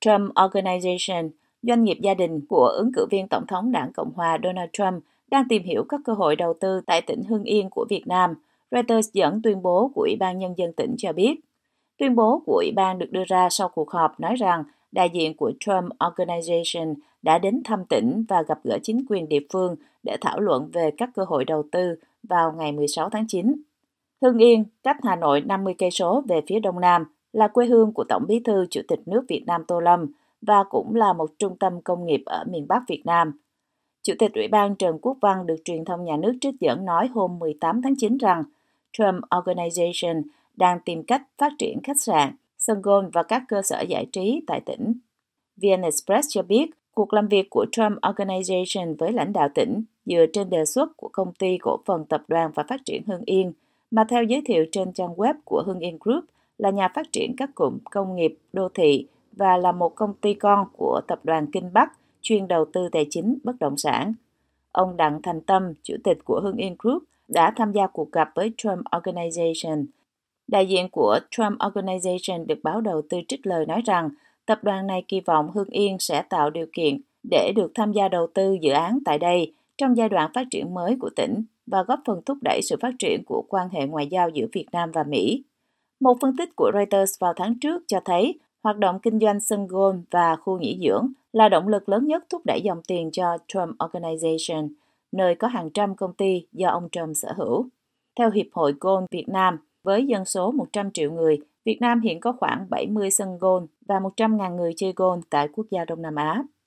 Trump Organization, doanh nghiệp gia đình của ứng cử viên Tổng thống đảng Cộng hòa Donald Trump, đang tìm hiểu các cơ hội đầu tư tại tỉnh Hưng Yên của Việt Nam. Reuters dẫn tuyên bố của Ủy ban Nhân dân tỉnh cho biết. Tuyên bố của Ủy ban được đưa ra sau cuộc họp nói rằng đại diện của Trump Organization đã đến thăm tỉnh và gặp gỡ chính quyền địa phương để thảo luận về các cơ hội đầu tư vào ngày 16 tháng 9. Hưng Yên, cách Hà Nội 50 cây số về phía đông nam, là quê hương của Tổng bí thư Chủ tịch nước Việt Nam Tô Lâm và cũng là một trung tâm công nghiệp ở miền Bắc Việt Nam. Chủ tịch Ủy ban Trần Quốc Văn được truyền thông nhà nước trích dẫn nói hôm 18 tháng 9 rằng Trump Organization đang tìm cách phát triển khách sạn, sân golf và các cơ sở giải trí tại tỉnh. VN Express cho biết cuộc làm việc của Trump Organization với lãnh đạo tỉnh dựa trên đề xuất của công ty cổ phần tập đoàn và phát triển Hưng Yên, mà theo giới thiệu trên trang web của Hưng Yên Group – là nhà phát triển các cụm công nghiệp đô thị và là một công ty con của tập đoàn Kinh Bắc chuyên đầu tư tài chính bất động sản. Ông Đặng Thành Tâm, chủ tịch của Hưng Yên Group, đã tham gia cuộc gặp với Trump Organization. Đại diện của Trump Organization được báo đầu tư trích lời nói rằng tập đoàn này kỳ vọng Hưng Yên sẽ tạo điều kiện để được tham gia đầu tư dự án tại đây trong giai đoạn phát triển mới của tỉnh và góp phần thúc đẩy sự phát triển của quan hệ ngoại giao giữa Việt Nam và Mỹ. Một phân tích của Reuters vào tháng trước cho thấy hoạt động kinh doanh sân golf và khu nghỉ dưỡng là động lực lớn nhất thúc đẩy dòng tiền cho Trump Organization, nơi có hàng trăm công ty do ông Trump sở hữu. Theo Hiệp hội Golf Việt Nam, với dân số 100 triệu người, Việt Nam hiện có khoảng 70 sân golf và 100.000 người chơi golf tại quốc gia Đông Nam Á.